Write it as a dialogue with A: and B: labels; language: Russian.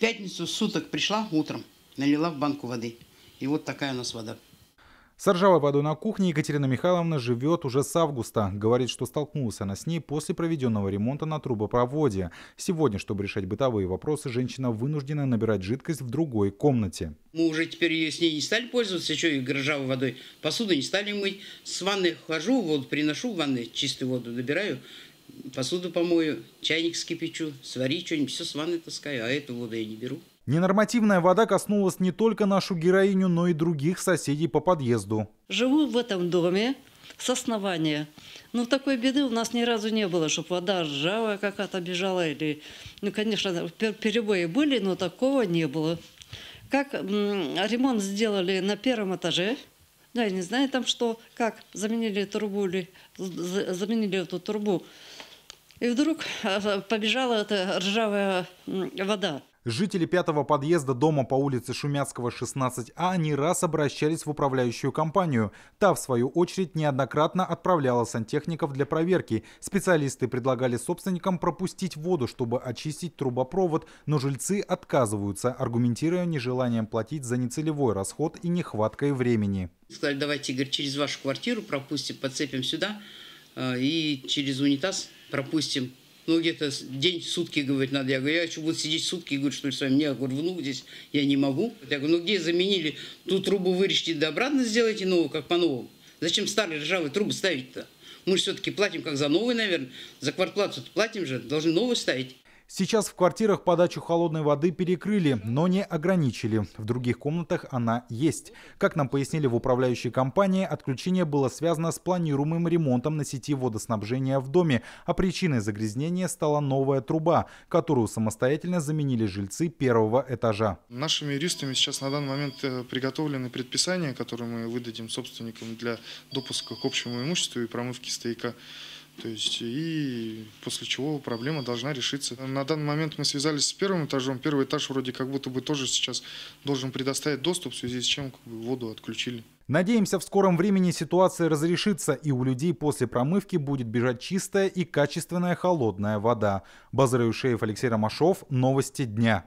A: пятницу суток пришла утром, налила в банку воды. И вот такая у нас вода.
B: С ржавой водой на кухне Екатерина Михайловна живет уже с августа. Говорит, что столкнулась она с ней после проведенного ремонта на трубопроводе. Сегодня, чтобы решать бытовые вопросы, женщина вынуждена набирать жидкость в другой комнате.
A: Мы уже теперь ее с ней не стали пользоваться, еще и ржавой водой. Посуду не стали мыть. С ванной хожу, вот приношу в ванной, чистую воду набираю посуду помою, чайник скипячу, сварить что-нибудь, все с ванной таскаю, а эту воду я не беру.
B: Ненормативная вода коснулась не только нашу героиню, но и других соседей по подъезду.
C: Живу в этом доме с основания. Но такой беды у нас ни разу не было, чтобы вода ржавая какая-то бежала. Или... Ну, конечно, перебои были, но такого не было. Как ремонт сделали на первом этаже, да, я не знаю там что, как, заменили трубу или заменили эту трубу. И вдруг э, побежала эта ржавая вода.
B: Жители пятого подъезда дома по улице Шумяцкого, 16А, не раз обращались в управляющую компанию. Та, в свою очередь, неоднократно отправляла сантехников для проверки. Специалисты предлагали собственникам пропустить воду, чтобы очистить трубопровод, но жильцы отказываются, аргументируя нежеланием платить за нецелевой расход и нехваткой времени.
A: Сказали, давайте, Игорь, через вашу квартиру пропустим, подцепим сюда э, и через унитаз пропустим. Ну, где-то день, сутки, говорит, надо. Я говорю, я хочу буду сидеть сутки, говорит, что ли, с вами. Я говорю, внук здесь, я не могу. Я говорю, ну, где заменили? Ту трубу вырежьте, да обратно сделайте новую, как по-новому. Зачем старые ржавые трубы ставить-то? Мы же все-таки платим как за новый, наверное. За квартплату платим же, должны новые ставить.
B: Сейчас в квартирах подачу холодной воды перекрыли, но не ограничили. В других комнатах она есть. Как нам пояснили в управляющей компании, отключение было связано с планируемым ремонтом на сети водоснабжения в доме, а причиной загрязнения стала новая труба, которую самостоятельно заменили жильцы первого этажа.
D: Нашими юристами сейчас на данный момент э, приготовлены предписания, которые мы выдадим собственникам для допуска к общему имуществу и промывки стояка. То есть, и после чего проблема должна решиться. На данный момент мы связались с первым этажом. Первый этаж вроде как будто бы тоже сейчас должен предоставить доступ, в связи с чем как бы, воду отключили.
B: Надеемся, в скором времени ситуация разрешится, и у людей после промывки будет бежать чистая и качественная холодная вода. Базар Юшеев, Алексей Ромашов. Новости дня.